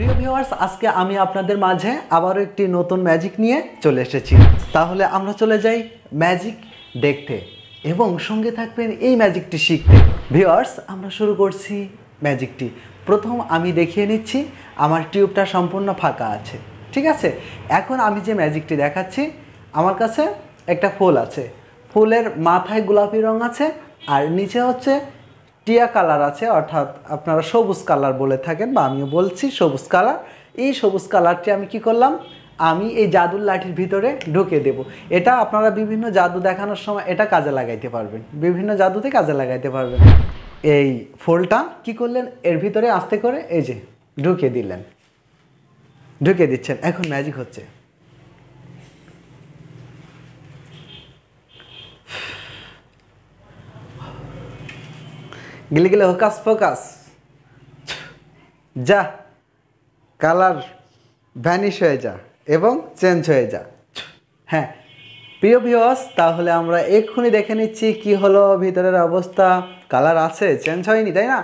প্রিয় ভিউয়ার্স আজকে আমি আপনাদের মাঝে আবারও একটি নতুন ম্যাজিক নিয়ে চলে এসেছি তাহলে আমরা চলে যাই ম্যাজিক দেখতে এবং সঙ্গে থাকবেন এই ম্যাজিকটি শিখতে ভিউয়ার্স আমরা শুরু করছি ম্যাজিকটি প্রথম আমি দেখিয়ে নিচ্ছি আমার টিউবটা সম্পূর্ণ ফাঁকা আছে ঠিক আছে এখন আমি যে ম্যাজিকটি দেখাচ্ছি আমার কাছে একটা ফুল আছে ফুলের মাথায় গোলাপি রং আছে আর নিচে হচ্ছে টিয়া কালার আছে অর্থাৎ আপনারা সবুজ কালার বলে থাকেন বা আমিও বলছি সবুজ কালার এই সবুজ কালারটি আমি কি করলাম আমি এই জাদুর লাঠির ভিতরে ঢুকে দেব এটা আপনারা বিভিন্ন জাদু দেখানোর সময় এটা কাজে লাগাইতে পারবেন বিভিন্ন জাদুতে কাজে লাগাইতে পারবেন এই ফোলটা কি করলেন এর ভিতরে আস্তে করে এই যে ঢুকিয়ে দিলেন ঢুকিয়ে দিচ্ছেন এখন ম্যাজিক হচ্ছে গেলে গেলে হোকাস ফোকাস যা কালার ভ্যানিশ হয়ে যা এবং চেঞ্জ হয়ে যা হ্যাঁ প্রিয় ভিওস তাহলে আমরা এক্ষুনি দেখে নিচ্ছি কি হলো ভিতরের অবস্থা কালার আছে চেঞ্জ হয়নি তাই না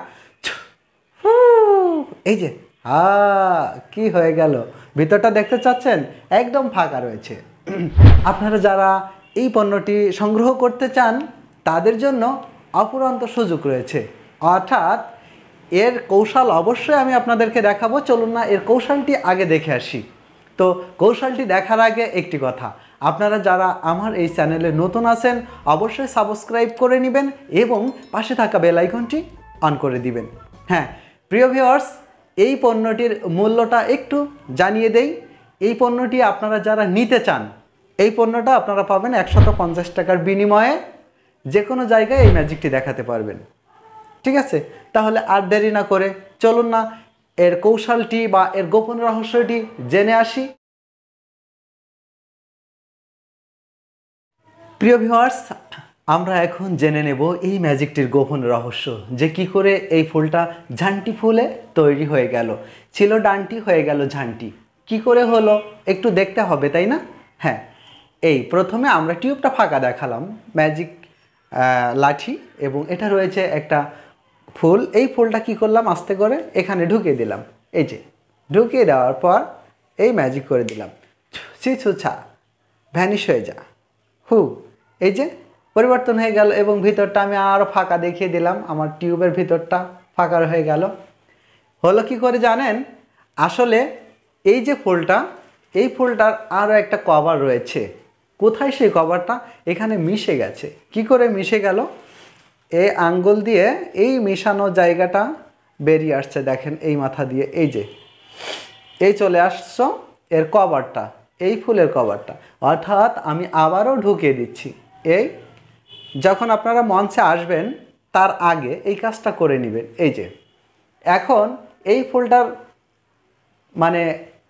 এই যে আ কি হয়ে গেল ভিতরটা দেখতে চাচ্ছেন একদম ফাঁকা রয়েছে আপনারা যারা এই পণ্যটি সংগ্রহ করতে চান তাদের জন্য অপুরন্ত সুযোগ রয়েছে অর্থাৎ এর কৌশল অবশ্যই আমি আপনাদেরকে দেখাবো চলুন না এর কৌশলটি আগে দেখে আসি তো কৌশলটি দেখার আগে একটি কথা আপনারা যারা আমার এই চ্যানেলে নতুন আছেন অবশ্যই সাবস্ক্রাইব করে নেবেন এবং পাশে থাকা বেল আইকনটি অন করে দিবেন হ্যাঁ প্রিয় ভিওয়ার্স এই পণ্যটির মূল্যটা একটু জানিয়ে দেই এই পণ্যটি আপনারা যারা নিতে চান এই পণ্যটা আপনারা পাবেন একশত পঞ্চাশ টাকার বিনিময়ে যে কোনো জায়গায় এই ম্যাজিকটি দেখাতে পারবেন ঠিক আছে তাহলে আর দেরি না করে চলুন না এর কৌশলটি বা এর গোপন রহস্যটি জেনে আসি প্রিয় ভিওয়ার্স আমরা এখন জেনে নেব এই ম্যাজিকটির গোপন রহস্য যে কি করে এই ফুলটা ঝান্টি ফুলে তৈরি হয়ে গেল ছিল ডানটি হয়ে গেল ঝান্টি কি করে হলো একটু দেখতে হবে তাই না হ্যাঁ এই প্রথমে আমরা টিউবটা ফাঁকা দেখালাম ম্যাজিক লাঠি এবং এটা রয়েছে একটা ফুল এই ফুলটা কি করলাম আস্তে করে এখানে ঢুকিয়ে দিলাম এই যে ঢুকিয়ে দেওয়ার পর এই ম্যাজিক করে দিলাম ছি ছুছা ভ্যানিশ হয়ে যা হু এই যে পরিবর্তন হয়ে গেল এবং ভিতরটা আমি আরও ফাঁকা দেখিয়ে দিলাম আমার টিউবের ভিতরটা ফাঁকা হয়ে গেল হলো কি করে জানেন আসলে এই যে ফুলটা এই ফুলটার আরও একটা কভার রয়েছে কোথায় সেই কভারটা এখানে মিশে গেছে কি করে মিশে গেল এই আঙ্গুল দিয়ে এই মিশানো জায়গাটা বেরিয়ে আসছে দেখেন এই মাথা দিয়ে এই যে এই চলে আসছ এর কভারটা এই ফুলের কভারটা অর্থাৎ আমি আবারও ঢুকিয়ে দিচ্ছি এই যখন আপনারা মঞ্চে আসবেন তার আগে এই কাজটা করে নেবেন এই যে এখন এই ফুলটার মানে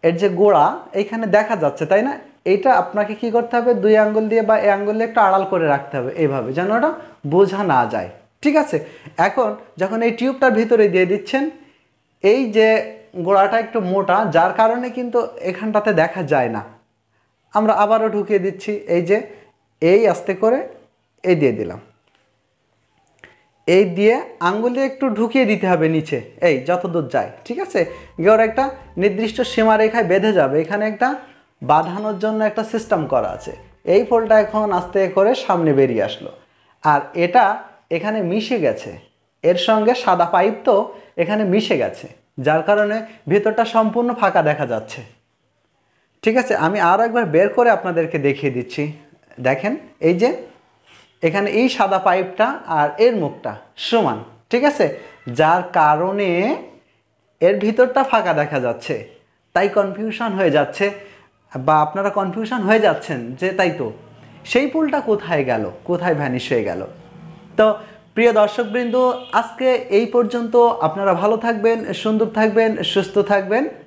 এর যে গোড়া এইখানে দেখা যাচ্ছে তাই না এটা আপনাকে কি করতে হবে দুই আঙ্গুল দিয়ে বা এই আঙ্গুল দিয়ে একটু আড়াল করে রাখতে হবে এইভাবে যেন ওটা বোঝা না যায় ঠিক আছে এখন যখন এই টিউবটার ভিতরে দিয়ে দিচ্ছেন এই যে গোড়াটা একটু মোটা যার কারণে কিন্তু এখানটাতে দেখা যায় না আমরা আবারও ঢুকিয়ে দিচ্ছি এই যে এই আস্তে করে এই দিয়ে দিলাম এই দিয়ে আঙ্গুলে একটু ঢুকিয়ে দিতে হবে নিচে এই যতদূর যায় ঠিক আছে গিয়ে ওরা একটা নির্দিষ্ট সীমারেখায় বেঁধে যাবে এখানে একটা বাঁধানোর জন্য একটা সিস্টেম করা আছে এই ফলটা এখন আস্তে করে সামনে বেরিয়ে আসলো আর এটা এখানে মিশে গেছে এর সঙ্গে সাদা পাইপ তো এখানে মিশে গেছে যার কারণে ভেতরটা সম্পূর্ণ ফাঁকা দেখা যাচ্ছে ঠিক আছে আমি আরও একবার বের করে আপনাদেরকে দেখিয়ে দিচ্ছি দেখেন এই যে এখানে এই সাদা পাইপটা আর এর মুখটা সমান ঠিক আছে যার কারণে এর ভিতরটা ফাঁকা দেখা যাচ্ছে তাই কনফিউশন হয়ে যাচ্ছে বা আপনারা কনফিউশন হয়ে যাচ্ছেন যে তাই তো সেই পুলটা কোথায় গেল কোথায় ভ্যানিশ হয়ে গেল তো প্রিয় দর্শকবৃন্দ আজকে এই পর্যন্ত আপনারা ভালো থাকবেন সুন্দর থাকবেন সুস্থ থাকবেন